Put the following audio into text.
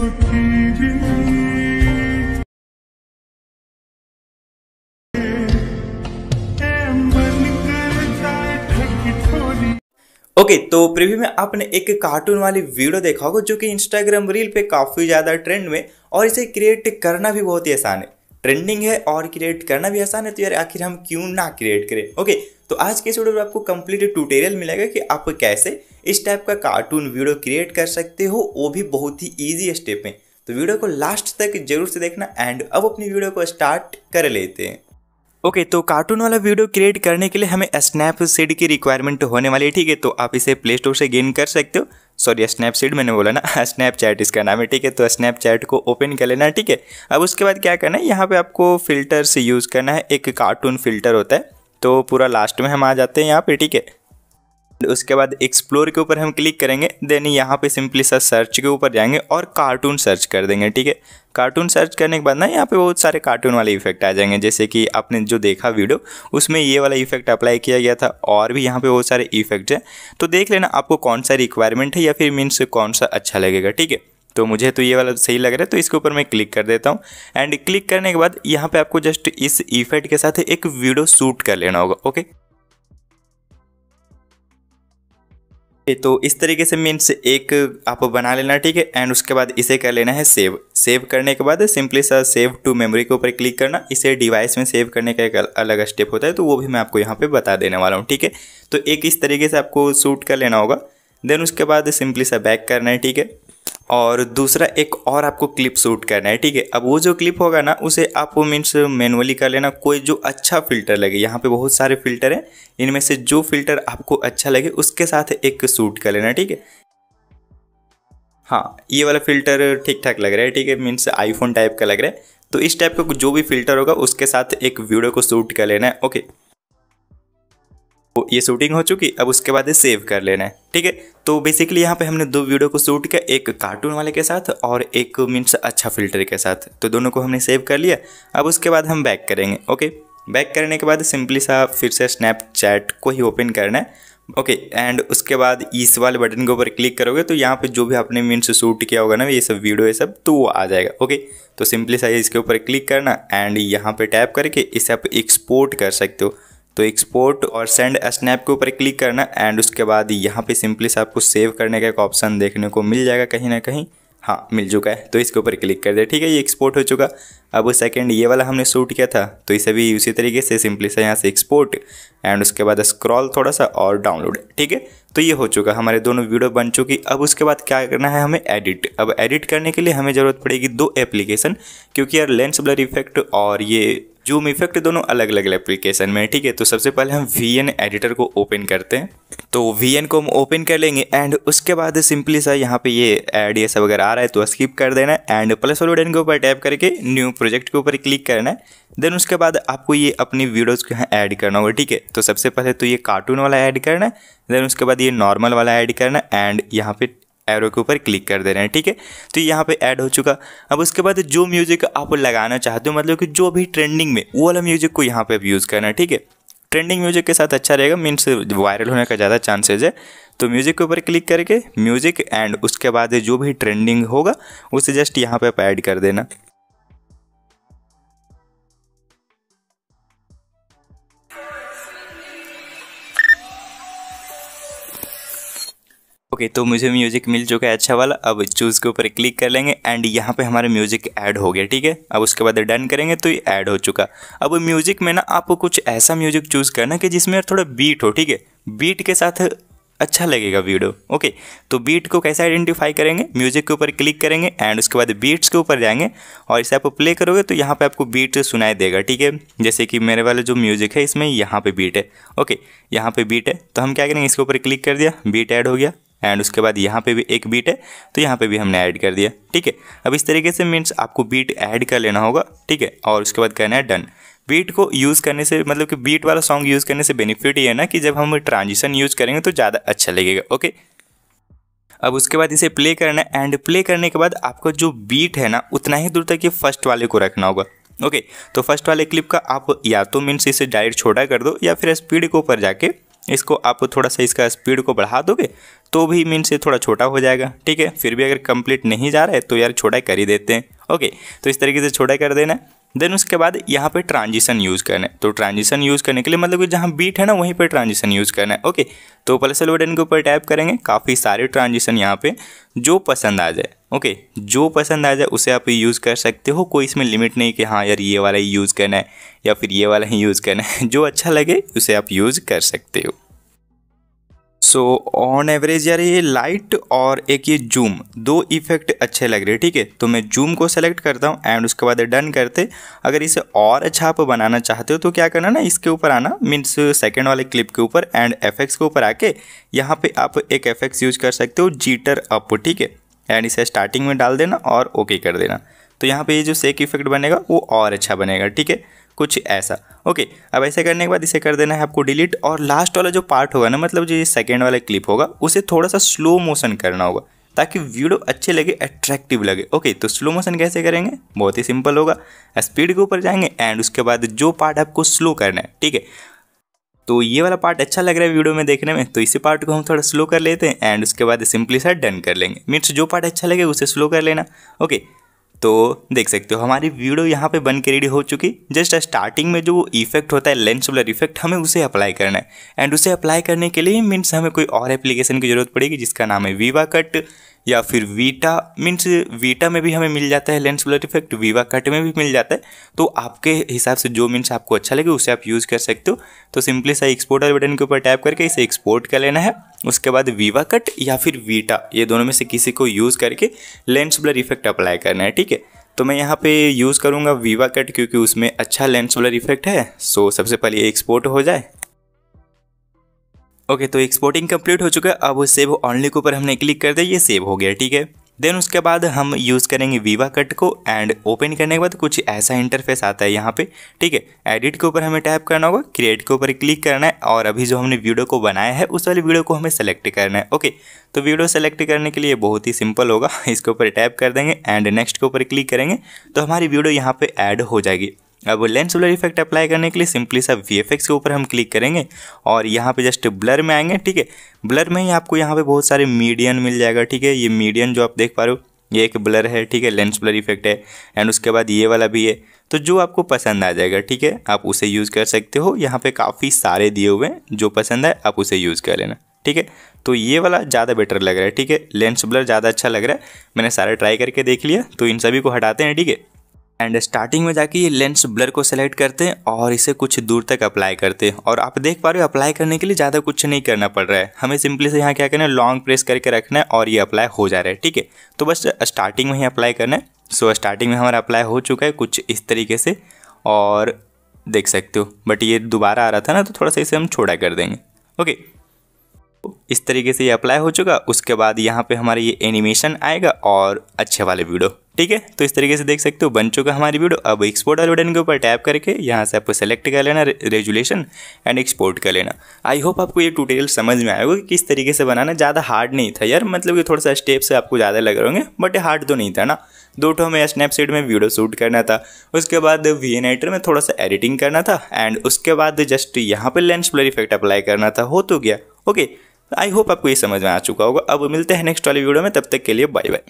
Okay okay, तो preview में आपने एक कार्टून वाली वीडियो देखा होगा जो कि इंस्टाग्राम रील पे काफ़ी ज़्यादा ट्रेंड में और इसे क्रिएट करना भी बहुत ही आसान है ट्रेंडिंग है और क्रिएट करना भी आसान है तो यार आखिर हम क्यों ना क्रिएट करें ओके okay, तो आज के इस वीडियो में आपको कंप्लीट ट्यूटोरियल मिलेगा कि आप कैसे इस टाइप का कार्टून वीडियो क्रिएट कर सकते हो वो भी बहुत ही ईजी स्टेप है तो वीडियो को लास्ट तक जरूर से देखना एंड अब अपनी वीडियो को स्टार्ट कर लेते हैं ओके okay, तो कार्टून वाला वीडियो क्रिएट करने के लिए हमें स्नैपसीड की रिक्वायरमेंट होने वाली है ठीक है तो आप इसे प्ले स्टोर से गेन कर सकते हो सॉरी स्नैपसीड मैंने बोला ना स्नैपचैट इसका नाम है ठीक है तो स्नैपचैट को ओपन कर लेना ठीक है अब उसके बाद क्या करना है यहाँ पे आपको फ़िल्टर से यूज़ करना है एक कार्टून फ़िल्टर होता है तो पूरा लास्ट में हम आ जाते हैं यहाँ पे ठीक है उसके बाद एक्सप्लोर के ऊपर हम क्लिक करेंगे देन यहाँ पे सिंपली सा सर्च के ऊपर जाएंगे और कार्टून सर्च कर देंगे ठीक है कार्टून सर्च करने के बाद ना यहाँ पे बहुत सारे कार्टून वाले इफेक्ट आ जाएंगे जैसे कि आपने जो देखा वीडियो उसमें ये वाला इफेक्ट अप्लाई किया गया था और भी यहाँ पे बहुत सारे इफेक्ट हैं तो देख लेना आपको कौन सा रिक्वायरमेंट है या फिर मीन्स कौन सा अच्छा लगेगा ठीक है तो मुझे तो ये वाला सही लग रहा है तो इसके ऊपर मैं क्लिक कर देता हूँ एंड क्लिक करने के बाद यहाँ पे आपको जस्ट इस इफेक्ट के साथ एक वीडियो शूट कर लेना होगा ओके पे तो इस तरीके से मीन्स एक आपको बना लेना ठीक है एंड उसके बाद इसे कर लेना है सेव सेव करने के बाद सिंपली सा सेव टू मेमोरी के ऊपर क्लिक करना इसे डिवाइस में सेव करने का एक अलग स्टेप होता है तो वो भी मैं आपको यहाँ पे बता देने वाला हूँ ठीक है तो एक इस तरीके से आपको सूट कर लेना होगा देन उसके बाद सिंपली सा बैक करना है ठीक है और दूसरा एक और आपको क्लिप शूट करना है ठीक है अब वो जो क्लिप होगा ना उसे वो मीन्स मैनुअली कर लेना कोई जो अच्छा फिल्टर लगे यहाँ पे बहुत सारे फिल्टर हैं इनमें से जो फिल्टर आपको अच्छा लगे उसके साथ एक शूट कर लेना ठीक है हाँ ये वाला फिल्टर ठीक ठाक लग रहा है ठीक है मीन्स आईफोन टाइप का लग रहा है तो इस टाइप का जो भी फिल्टर होगा उसके साथ एक वीडियो को शूट कर लेना है ओके ये शूटिंग हो चुकी अब उसके बाद सेव कर लेना है ठीक है तो बेसिकली यहाँ पे हमने दो वीडियो को शूट किया एक कार्टून वाले के साथ और एक मीन्स अच्छा फिल्टर के साथ तो दोनों को हमने सेव कर लिया अब उसके बाद हम बैक करेंगे ओके बैक करने के बाद सिंपली सा फिर से स्नैपचैट को ही ओपन करना है ओके okay, एंड उसके बाद इस वाले बटन के ऊपर क्लिक करोगे तो यहाँ पे जो भी आपने मीन्स शूट किया होगा ना ये सब वीडियो ये सब तो वो आ जाएगा ओके okay? तो सिंपली सा इसके ऊपर क्लिक करना एंड यहाँ पे टैप करके इसे आप एक्सपोर्ट कर सकते हो तो एक्सपोर्ट और सेंड स्नैप के ऊपर क्लिक करना एंड उसके बाद यहाँ पे सिंपली से आपको सेव करने का एक ऑप्शन देखने को मिल जाएगा कहीं ना कहीं हाँ मिल चुका है तो इसके ऊपर क्लिक कर दे ठीक है ये एक्सपोर्ट हो चुका अब सेकंड ये वाला हमने शूट किया था तो इसे भी उसी तरीके से सिंपली से यहाँ से एक्सपोर्ट एंड उसके बाद स्क्रॉल थोड़ा सा और डाउनलोड ठीक है तो ये हो चुका हमारे दोनों वीडियो बन चुकी अब उसके बाद क्या करना है हमें एडिट अब एडिट करने के लिए हमें ज़रूरत पड़ेगी दो एप्लीकेशन क्योंकि यार लेंस ब्लर इफेक्ट और ये जूम इफेक्ट दोनों अलग अलग एप्लीकेशन में ठीक है तो सबसे पहले हम वी एडिटर को ओपन करते हैं तो वी को हम ओपन कर लेंगे एंड उसके बाद सिंपली सा यहाँ पे ये एड ये सब अगर आ रहा है तो स्किप कर देना एंड प्लस वाले बटन के ऊपर टैप करके न्यू प्रोजेक्ट के ऊपर क्लिक करना है देन उसके बाद आपको ये अपनी वीडियोज़ को यहाँ ऐड करना होगा ठीक है तो सबसे पहले तो ये कार्टून वाला ऐड करना है देन उसके बाद ये नॉर्मल वाला ऐड करना है एंड यहाँ पे एरो के ऊपर क्लिक कर दे रहे हैं ठीक है तो यहाँ पे ऐड हो चुका अब उसके बाद जो म्यूज़िक आप लगाना चाहते हो मतलब कि जो भी ट्रेंडिंग में वो वाला म्यूज़िक को यहाँ पे अब यूज़ करना ठीक है ट्रेंडिंग म्यूज़िक के साथ अच्छा रहेगा मीन्स वायरल होने का ज़्यादा चांसेज है तो म्यूज़िक के ऊपर क्लिक करके म्यूज़िक एंड उसके बाद जो भी ट्रेंडिंग होगा उसे जस्ट यहाँ पर आप ऐड कर देना ओके तो मुझे म्यूज़िक मिल चुका है अच्छा वाला अब चूज़ के ऊपर क्लिक कर लेंगे एंड यहाँ पे हमारा म्यूज़िक ऐड हो गया ठीक है अब उसके बाद डन करेंगे तो ये ऐड हो चुका अब म्यूज़िक में ना आपको कुछ ऐसा म्यूज़िक चूज़ करना कि जिसमें थोड़ा बीट हो ठीक है बीट के साथ अच्छा लगेगा वीडियो ओके तो बीट को कैसे आइडेंटिफाई करेंगे म्यूजिक के ऊपर क्लिक करेंगे एंड उसके बाद बीट्स के ऊपर जाएंगे और इसे आप प्ले करोगे तो यहाँ पे आपको बीट सुनाई देगा ठीक है जैसे कि मेरे वाले जो म्यूजिक है इसमें यहाँ पे बीट है ओके यहाँ पे बीट है तो हम क्या करेंगे इसके ऊपर क्लिक कर दिया बीट ऐड हो गया एंड उसके बाद यहाँ पे भी एक बीट है तो यहाँ पे भी हमने ऐड कर दिया ठीक है अब इस तरीके से मीन्स आपको बीट ऐड कर लेना होगा ठीक है और उसके बाद कहना है डन बीट को यूज़ करने से मतलब कि बीट वाला सॉन्ग यूज़ करने से बेनिफिट ये है ना कि जब हम ट्रांजिशन यूज़ करेंगे तो ज़्यादा अच्छा लगेगा ओके अब उसके बाद इसे प्ले करना है एंड प्ले करने के बाद आपको जो बीट है ना उतना ही दूर तक ये फर्स्ट वाले को रखना होगा ओके तो फर्स्ट वाले क्लिप का आप या तो मीन्स इसे डायरेक्ट छोटा कर दो या फिर स्पीड के ऊपर जाके इसको आप थोड़ा सा इसका स्पीड को बढ़ा दोगे तो भी मीन से थोड़ा छोटा हो जाएगा ठीक है फिर भी अगर कंप्लीट नहीं जा रहा है तो यार छोटा कर ही देते हैं ओके तो इस तरीके से छोटा कर देना है देन उसके बाद यहाँ पे ट्रांजिशन यूज़ करना है तो ट्रांजिशन यूज़ करने के लिए मतलब कि जहाँ बीट है ना वहीं पे ट्रांजिशन यूज़ करना है ओके तो प्लसल बटन के ऊपर टैप करेंगे काफ़ी सारे ट्रांजिशन यहाँ पे जो पसंद आ जाए ओके जो पसंद आ जाए उसे आप यूज़ कर सकते हो कोई इसमें लिमिट नहीं कि हाँ यार ये वाला ही यूज़ करना है या फिर ये वाला ही यूज़ करना है जो अच्छा लगे उसे आप यूज़ कर सकते हो सो ऑन एवरेज यार ये लाइट और एक ये जूम दो इफेक्ट अच्छे लग रहे हैं ठीक है तो मैं जूम को सेलेक्ट करता हूँ एंड उसके बाद डन करते अगर इसे और अच्छा आप बनाना चाहते हो तो क्या करना ना इसके ऊपर आना मीन्स सेकेंड वाले क्लिप के ऊपर एंड एफेक्ट्स के ऊपर आके यहाँ पे आप एक एफेक्ट्स यूज कर सकते हो जीटर अप ठीक है एंड इसे स्टार्टिंग में डाल देना और ओके कर देना तो यहाँ पर ये जो सेक इफेक्ट बनेगा वो और अच्छा बनेगा ठीक है कुछ ऐसा ओके अब ऐसे करने के बाद इसे कर देना है आपको डिलीट और लास्ट वाला जो पार्ट होगा ना मतलब जो ये सेकेंड वाला क्लिप होगा उसे थोड़ा सा स्लो मोशन करना होगा ताकि वीडियो अच्छे लगे अट्रैक्टिव लगे ओके तो स्लो मोशन कैसे करेंगे बहुत ही सिंपल होगा स्पीड के ऊपर जाएंगे एंड उसके बाद जो पार्ट आपको स्लो करना है ठीक है तो ये वाला पार्ट अच्छा लग रहा है वीडियो में देखने में तो इसी पार्ट को हम थोड़ा स्लो कर लेते हैं एंड उसके बाद सिंपली सा डन कर लेंगे मीन्स जो पार्ट अच्छा लगे उसे स्लो कर लेना ओके तो देख सकते हो हमारी वीडियो यहाँ पे बन के रेडी हो चुकी जस्ट स्टार्टिंग में जो इफेक्ट होता है लेंस वाला इफेक्ट हमें उसे अप्लाई करना है एंड उसे अप्लाई करने के लिए मीन्स हमें कोई और एप्लीकेशन की जरूरत पड़ेगी जिसका नाम है वीवा कट या फिर वीटा मीन्स वीटा में भी हमें मिल जाता है lens blur effect VivaCut में भी मिल जाता है तो आपके हिसाब से जो मीन्स आपको अच्छा लगे उसे आप यूज़ कर सकते हो तो सिंपली सा एक्सपोर्टर बटन के ऊपर टैप करके इसे एक्सपोर्ट कर लेना है उसके बाद वीवा कट या फिर वीटा ये दोनों में से किसी को यूज़ करके लेंस ब्लर इफेक्ट अप्लाई करना है ठीक है तो मैं यहाँ पे यूज़ करूँगा वीवा कट क्योंकि उसमें अच्छा लेंस ब्लर इफेक्ट है सो सबसे पहले एक्सपोर्ट हो जाए ओके तो एक्सपोर्टिंग कंप्लीट हो चुका है अब सेव ऑनली के ऊपर हमने क्लिक कर दिया ये सेव हो गया ठीक है देन उसके बाद हम यूज़ करेंगे वीवा कट को एंड ओपन करने के बाद कुछ ऐसा इंटरफेस आता है यहाँ पे ठीक है एडिट के ऊपर हमें टैप करना होगा क्रिएट के ऊपर क्लिक करना है और अभी जो हमने वीडियो को बनाया है उस वाली वीडियो को हमें सेलेक्ट करना है ओके तो वीडियो सेलेक्ट करने के लिए बहुत ही सिंपल होगा इसके ऊपर टैप कर देंगे एंड नेक्स्ट के ऊपर क्लिक करेंगे तो हमारी वीडियो यहाँ पर ऐड हो जाएगी अब लेंस ब्लर इफेक्ट अप्लाई करने के लिए सिंपली सा वी के ऊपर हम क्लिक करेंगे और यहाँ पे जस्ट ब्लर में आएंगे ठीक है ब्लर में ही आपको यहाँ पे बहुत सारे मीडियन मिल जाएगा ठीक है ये मीडियन जो आप देख पा रहे हो ये एक ब्लर है ठीक है लेंस ब्लर इफेक्ट है एंड उसके बाद ये वाला भी है तो जो आपको पसंद आ जाएगा ठीक है आप उसे यूज़ कर सकते हो यहाँ पे काफ़ी सारे दिए हुए हैं जो पसंद है आप उसे यूज़ कर लेना ठीक है तो ये वाला ज़्यादा बेटर लग रहा है ठीक है लेंस ब्लर ज़्यादा अच्छा लग रहा है मैंने सारे ट्राई करके देख लिया तो इन सभी को हटाते हैं ठीक है एंड स्टार्टिंग में जाके ये लेंस ब्लर को सेलेक्ट करते हैं और इसे कुछ दूर तक अप्लाई करते हैं और आप देख पा रहे हो अप्लाई करने के लिए ज़्यादा कुछ नहीं करना पड़ रहा है हमें सिंपली से यहाँ क्या करना है लॉन्ग प्रेस करके रखना है और ये अप्लाई हो जा रहा है ठीक है तो बस स्टार्टिंग में ही अप्लाई करना है सो so, स्टार्टिंग में हमारा अप्लाई हो चुका है कुछ इस तरीके से और देख सकते हो बट ये दोबारा आ रहा था ना तो थोड़ा सा इसे हम छोड़ा कर देंगे ओके इस तरीके से ये अप्लाई हो चुका उसके बाद यहाँ पे हमारा ये एनिमेशन आएगा और अच्छे वाले वीडियो ठीक है तो इस तरीके से देख सकते हो बन चुका हमारी वीडियो अब एक्सपोर्ट वाले बटन के ऊपर टैप करके यहाँ से आपको सेलेक्ट कर लेना रेजुलेशन एंड एक्सपोर्ट कर लेना आई होप आपको ये ट्यूटोरियल समझ में आएगा कि किस तरीके से बनाना ज़्यादा हार्ड नहीं था यार मतलब कि थोड़ा सा स्टेप से आपको ज़्यादा लग रहे होंगे बट हार्ड तो नहीं था ना दो ठो हमें स्नैपसीड में वीडियो शूट करना था उसके बाद वी एन एडिटर में थोड़ा सा एडिटिंग करना था एंड उसके बाद जस्ट यहाँ पर लेंस ब्लर इफेक्ट अप्लाई करना था हो तो गया ओके okay, आई होप आपको ये समझ में आ चुका होगा अब मिलते हैं नेक्स्ट वाले वीडियो में तब तक के लिए बाय बाय